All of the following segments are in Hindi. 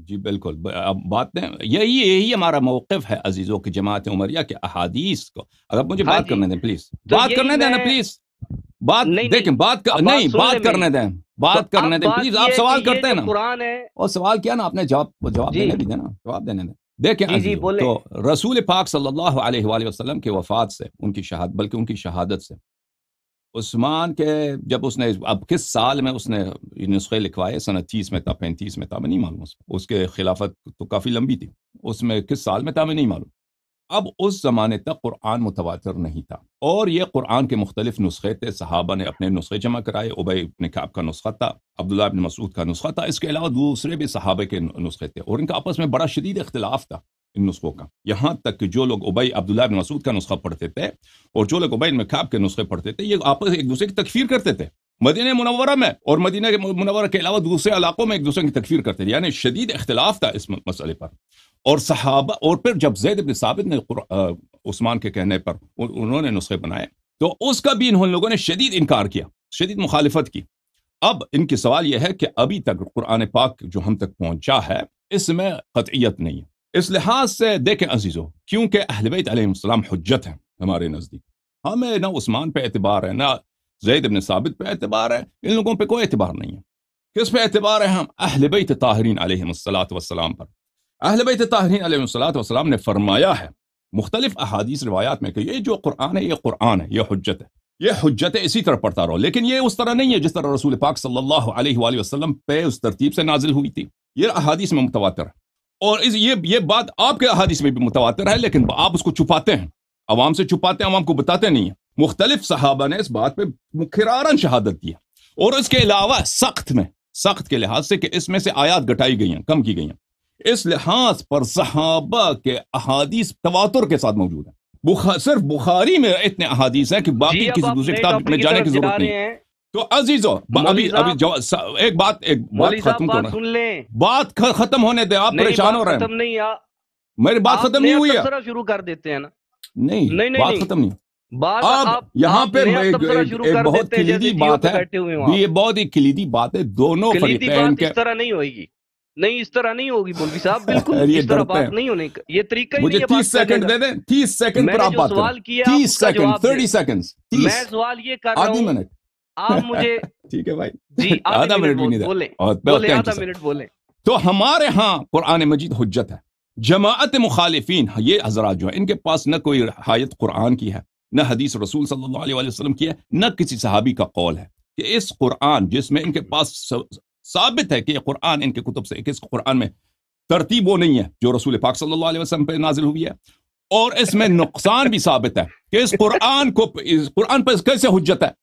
जी बिल्कुल अब बात यही यही हमारा मौकफ है अजीज़ों की जमात उमरिया के अहादीस को अगर मुझे हाँ बात करने दें प्लीज़ तो बात करने दें ना प्लीज़ बात देखें बात नहीं बात करने दें तो बात तो करने दें प्लीज आप सवाल करते हैं ना कुरान है और सवाल किया ना आपने जवाब जवाब देने भी देना जवाब देने दें देखें जी, जी, तो रसूल पाक सल्लल्लाहु अलैहि वसल्लम के वफात से उनकी शहादत बल्कि उनकी शहादत से उस्मान के जब उसने अब किस साल में उसने नुस्खे लिखवाए सन में था पैंतीस में था मैं नहीं मालूम उसके खिलाफत तो काफ़ी लंबी थी उसमें किस साल में था मैं नहीं मालूम अब उस ज़माने तक कुरान मुतवातर नहीं था और ये कुरान के मुख्तलिफ नुस्खे थे सहाबा ने अपने नुस्खे जमा कराए उबई इबन काब का नुस्खा था अब्दुल्ला इबन मसूद का नुस्खा था इसके अलावा दूसरे भी सहाबे के नुस्खे थे और इनका आपस में बड़ा शदीद इख्तलाफ था इन नुस्खों का यहाँ तक कि जो लोग उबई अब्दुल्ला बिन मसूद का नुस्खा पढ़ते थे और जो लोग उबई मखाब के नुस्खे पढ़ते थे ये आपस एक दूसरे की तकफीर करते थे मदीना मुनवरा में और मदीना के मुनवरा के अलावा दूसरे इलाकों में एक दूसरे की तकफीर करते थे यानी शदीद अख्तिलाफ था इस मसले पर और सहाबा और फिर जब जैद इबन साबित ने उस्मान के कहने पर उन्होंने नुस्खे बनाए तो उसका भी इन लोगों ने शदीद इनकार किया शदीद मुखालफत की अब इनकी सवाल यह है कि अभी तक कुरान पाक जो हम तक पहुंचा है इसमें कतियत नहीं है इस लिहाज से देखें अजीज़ों क्योंकि अहल बैत हजत हैं हमारे नज़दीक हमें ना उस्मान पे एतबार है ना जैद अबन साबित पे एतबार है इन लोगों पे कोई एतबार नहीं है किस पे एतबार है हम अहल बैत ताहरीन वसलाम पर अहल बैत ताहरीन वसलाम ने फरमाया है मुख्तलिफ अहादीस रवायात में कि ये जो कुरान है ये कुरान है यह हजत है ये हजत इसी तरह पढ़ता रहो लेकिन ये उस तरह नहीं है जिस तरह रसूल पाक सल्लल्लाहु अलैहि पे उस तरतीब से नाजिल हुई थी ये अहादीस में मुतवातर है और इस ये ये बात आपके अहादीस में भी मुतवातर है लेकिन आप उसको छुपाते हैं आवाम से छुपाते हैं आवाम को बताते नहीं है मुख्तलिफ सहाबा ने इस बात पर मुखरारन शहादत दिया और इसके अलावा सख्त में सख्त के लिहाज से कि इसमें से आयात घटाई गई हैं कम की गई हैं इस लिहाज पर सहाबा के अहादीस तवातुर के साथ मौजूद है बुखा, सिर्फ बुखारी में इतने अहादीस हैं कि बाकी किसी दूसरे किताब में जाने की जरूरत नहीं है तो अजीजो अभी अभी जो एक बात एक बात खत्म कर बात खत्म होने दे आप परेशान हो रहे हैं नहीं मेरी बात खत्म नहीं हुई है शुरू कर देते हैं ना नहीं नहीं बात खत्म नहीं बात अब यहाँ पे एक बहुत किलीदी बात है ये बहुत ही किलीदी बात है दोनों फरीक इस तरह नहीं होगी नहीं इस तरह नहीं होगी मौलवी साहब बिल्कुल इस तरह बात नहीं होने का ये तरीका मुझे तीस सेकंड दे दें तीस सेकंड पर आप बात सवाल किया तीस सेकंड थर्टी सेकंड मैं सवाल ये कर रहा हूँ मिनट आप मुझे ठीक है भाई जी आधा मिनट भी नहीं बोले बोले आधा मिनट बोले तो हमारे यहाँ कुरान मजीद हजत है जमात मुखालिफिन हाँ, ये हजरा जो है इनके पास न कोई हायत कुरान की है न हदीस रसूल सल्लल्लाहु अलैहि वसल्लम की है न किसी सहाबी का कौल है कि इस कुरान जिसमें इनके पास साबित है कि कुरान इनके कुतुब से इस कुरान में तरतीब वो नहीं है जो रसूल पाक सल्लल्लाहु अलैहि वसल्लम पे नाजिल हुई है और इसमें नुकसान भी साबित है कि इस कुरान को इस कुरान पर कैसे हजत है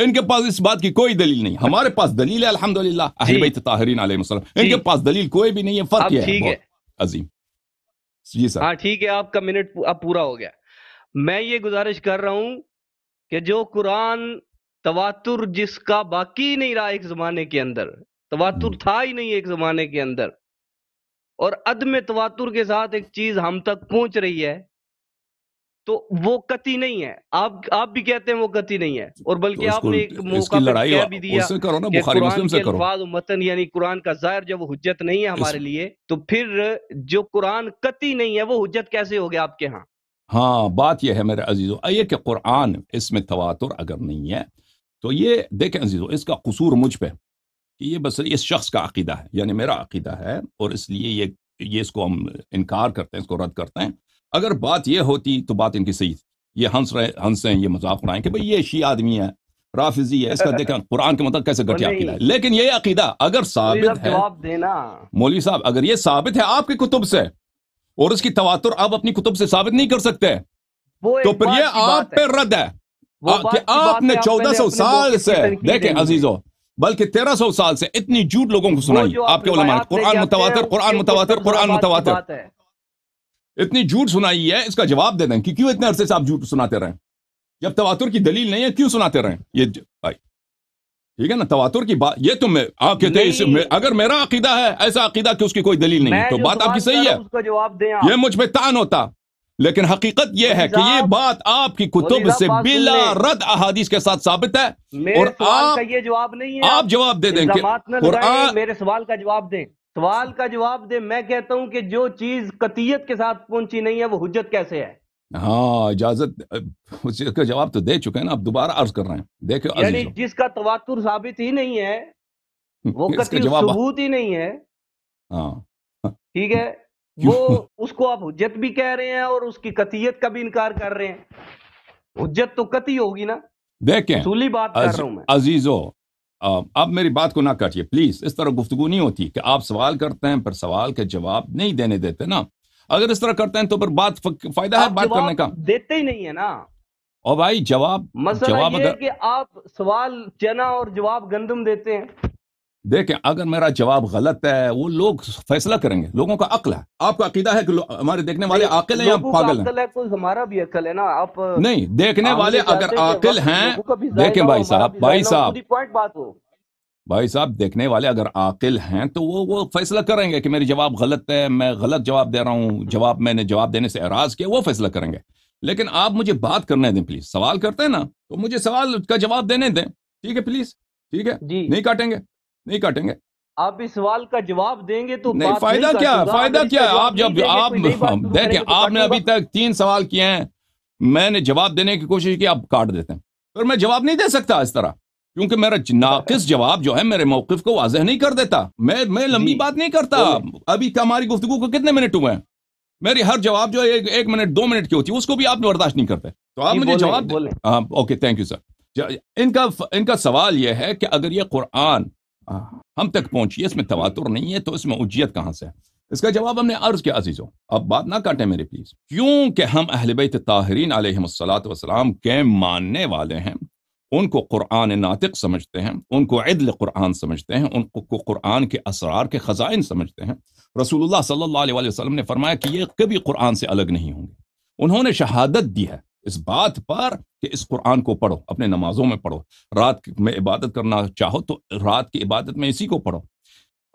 इनके पास इस बात की कोई दलील नहीं हमारे पास दलील है इनके पास दलील कोई भी नहीं है फर्क है, है। अजीम जी सर हाँ ठीक है आपका मिनट अब पूरा हो गया मैं ये गुजारिश कर रहा हूं कि जो कुरान तवातुर जिसका बाकी नहीं रहा एक जमाने के अंदर तवातुर हम्म। था ही नहीं एक जमाने के अंदर और अदम तवातुर के साथ एक चीज हम तक पहुंच रही है तो वो कति नहीं है आप आप भी कहते हैं वो गति नहीं है और बल्कि तो आपने एक मौका लड़ाई भी दिया करो ना बुखारी मुस्लिम से करो मतन यानी कुरान का जाहिर जब हुज्जत नहीं है हमारे लिए तो फिर जो कुरान कति नहीं है वो हुज्जत कैसे हो गया आपके यहाँ हाँ बात यह है मेरे अजीजों ये कि कुरान इसमें तवातुर अगर नहीं है तो ये देखे अजीजों इसका कसूर मुझ पर ये बस इस शख्स का अकीदा है यानी मेरा अकीदा है और इसलिए ये ये इसको हम इनकार करते हैं इसको रद्द करते हैं अगर बात यह होती तो बात इनकी सही थी ये हंस रहे हंस हैं ये मजाक उड़ाएं कि भाई ये शी आदमी है राफिजी है इसका देखा कुरान के मतलब कैसे घटिया है लेकिन ये अकीदा अगर तो साबित है मौलवी साहब अगर ये साबित है आपके कुतुब से और इसकी तवातुर आप अपनी कुतुब से साबित नहीं कर सकते तो फिर ये आप पे रद्द है कि आपने चौदह सौ साल से देखे अजीजो बल्कि तेरह सौ साल से इतनी झूठ लोगों को सुनाई आपके कुरान मुतवातर कुरान मुतवातर कुरान मुतवातर इतनी झूठ सुनाई है इसका जवाब दे दें कि क्यों इतने अरसे से आप झूठ सुनाते रहे जब तवातुर की दलील नहीं है क्यों सुनाते रहे ये भाई ठीक है ना तवातुर की बात ये तो मैं आप कहते हैं मे, अगर मेरा अकीदा है ऐसा अकीदा कि उसकी कोई दलील नहीं है तो बात आपकी सही है उसका जवाब दे ये मुझ पर तान होता लेकिन हकीकत यह है कि ये बात आपकी कुतुब से बिला रद अहादीस के साथ साबित है और आप ये जवाब नहीं है आप जवाब दे देंगे मेरे सवाल का जवाब दें सवाल का जवाब दे मैं कहता हूं कि जो चीज कतियत के साथ पहुंची नहीं है वो हुज्जत कैसे है हाँ इजाजत उसका का जवाब तो दे चुके हैं ना आप दोबारा अर्ज कर रहे हैं देखो यानी जिसका तवातुर साबित ही नहीं है हम्म, वो सबूत ही नहीं है हाँ। ठीक है वो उसको आप हुज्जत भी कह रहे हैं और उसकी कतियत का भी इनकार कर रहे हैं हुज्जत तो कति होगी ना देखें सूली बात अज, कर रहा हूं मैं अजीजो अब मेरी बात को ना काटिए प्लीज़ इस तरह गुफ्तगु नहीं होती कि आप सवाल करते हैं पर सवाल के जवाब नहीं देने देते ना अगर इस तरह करते हैं तो फिर बात फायदा है बात करने का देते ही नहीं है ना और भाई जवाब जवाब ये अगर... कि आप सवाल चना और जवाब गंदम देते हैं देखें अगर मेरा जवाब गलत है वो लोग फैसला करेंगे लोगों का अकल है आपका अकीदा है कि हमारे देखने वाले अकल है या पागल है, हमारा भी अकल है ना आप नहीं देखने वाले अगर अकल हैं देखें भाई साहब भाई साहब बात हो भाई साहब देखने वाले अगर आकिल हैं तो वो वो फैसला करेंगे कि मेरी जवाब गलत है मैं गलत जवाब दे रहा हूँ जवाब मैंने जवाब देने से एराज किया वो फैसला करेंगे लेकिन आप मुझे बात करने दें प्लीज सवाल करते हैं ना तो मुझे सवाल का जवाब देने दें ठीक है प्लीज ठीक है नहीं काटेंगे नहीं काटेंगे आप इस सवाल का जवाब देंगे तो नहीं फायदा क्या फायदा क्या आप जब आप देखें तो आपने अभी तक तीन सवाल किए हैं मैंने जवाब देने की कोशिश की आप काट देते हैं पर मैं जवाब नहीं दे सकता इस तरह क्योंकि मेरा नाकिस जवाब जो है मेरे मौकफ को वाजह नहीं कर देता मैं मैं लंबी बात नहीं करता अभी हमारी गुफ्तु को कितने मिनट हुए हैं मेरी हर जवाब जो एक, एक मिनट दो मिनट की होती है उसको भी आप बर्दाश्त नहीं करते तो आप मुझे जवाब हाँ, ओके थैंक यू सर इनका इनका सवाल यह है कि अगर ये कुरान हम तक पहुंचिए इसमें तवातुर नहीं है तो इसमें उजियत कहां से है इसका जवाब हमने अर्ज किया अजीजों अब बात ना काटें मेरे प्लीज क्योंकि हम अहलबैत ताहरीन वसलाम के मानने वाले हैं उनको कुरान नातिक समझते हैं उनको अदल कुरान समझते हैं उनको कुरान के असरार के ख़जाइन समझते हैं रसूलुल्लाह सल्लल्लाहु अलैहि वसल्लम ने फरमाया कि ये कभी कुरान से अलग नहीं होंगे उन्होंने शहादत दी है इस बात पर कि इस कुरान को पढ़ो अपने नमाजों में पढ़ो रात में इबादत करना चाहो तो रात की इबादत में इसी को पढ़ो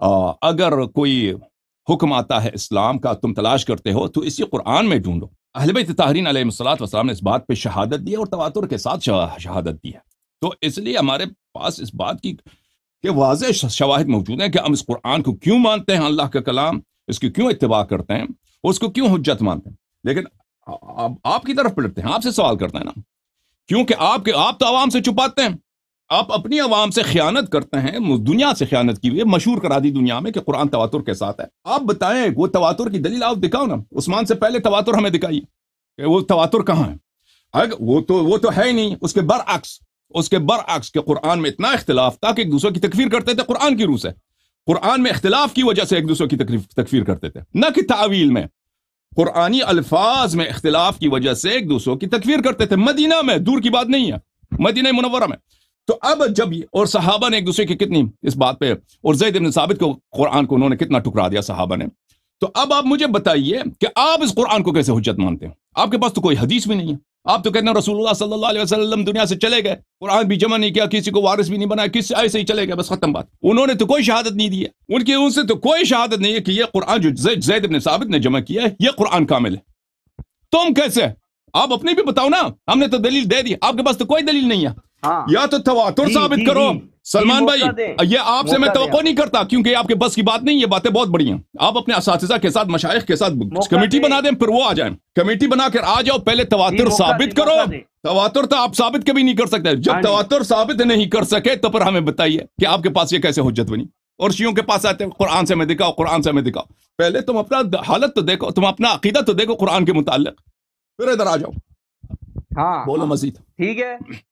आ, अगर कोई हुक्म आता है इस्लाम का तुम तलाश करते हो तो इसी कुरान में ढूंढो अहलब तहरीन वसलाम ने इस बात पर शहादत दी और तवातुर के साथ शहादत दी है तो इसलिए हमारे पास इस बात की के वाज शवाहद मौजूद हैं कि हम इस कुरान को क्यों मानते हैं अल्लाह का कलाम इसकी क्यों इतबा करते हैं उसको क्यों हजत मानते हैं लेकिन आप, आपकी तरफ पलटते हैं आपसे सवाल करते हैं ना क्योंकि आपके आप तो आवाम से छुपाते हैं आप अपनी आवाम से ख्यानत करते हैं दुनिया से ख्यानत की हुई है मशहूर करा दी दुनिया में कि कुरान तवातुर के साथ है आप बताएं वो तवातुर की दलील आप दिखाओ ना उस्मान से पहले तवातुर हमें दिखाइए कि वो तवातुर कहाँ है अगर वो तो वो तो है ही नहीं उसके बरअक्स उसके बरअक्स के कुरान में इतना इख्तलाफ था कि एक दूसरे की तकफीर करते थे कुरान की रूह से कुरान में इख्तलाफ की वजह से एक दूसरे की तकफीर करते थे न कि तावील में कुरानी अल्फाज में इख्तलाफ की वजह से एक दूसरों की तकवीर करते थे मदीना में दूर की बात नहीं है मदीना मुनवरा में तो अब जब और साहबा ने एक दूसरे की कितनी इस बात पे और जैद इब्न साबित को कुरान को उन्होंने कितना टुकड़ा दिया सहाबा ने तो अब आप मुझे बताइए कि आप इस कुरान को कैसे हजत मानते हो आपके पास तो कोई हदीस भी नहीं है आप तो कहते हैं रसूलुल्लाह दुनिया से चले गए कुरान भी जमा नहीं किया किसी को वारिस भी नहीं बनाया किसी ऐसे ही चले गए बस खत्म बात उन्होंने तो कोई शहादत नहीं दी है उनकी उनसे तो कोई शहादत नहीं है कि यह कुरान जो जैद जैद साबित ने जमा किया है यह कुरान कामिल है तुम कैसे आप अपने भी बताओ ना हमने तो दलील दे दी आपके पास तो कोई दलील नहीं है हाँ। या तो तवातुर साबित करो सलमान भाई ये आपसे मैं तो नहीं करता क्योंकि आपके बस की बात नहीं ये बातें बहुत बड़ी हैं आप अपने इस के साथ मशाइ के साथ कमेटी बना दें फिर वो आ जाए कमेटी बनाकर आ जाओ पहले तवातर साबित करो तवातर तो आप साबित कभी नहीं कर सकते जब हाँ तवातर साबित नहीं कर सके तो फिर हमें बताइए कि आपके पास ये कैसे हजत बनी और शियों के पास आते हैं कुरान से हमें दिखाओ कुरान से हमें दिखाओ पहले तुम अपना हालत तो देखो तुम अपना अकीदा तो देखो कुरान के मुतालिक फिर इधर आ जाओ हाँ बोलो हाँ। मजीद ठीक है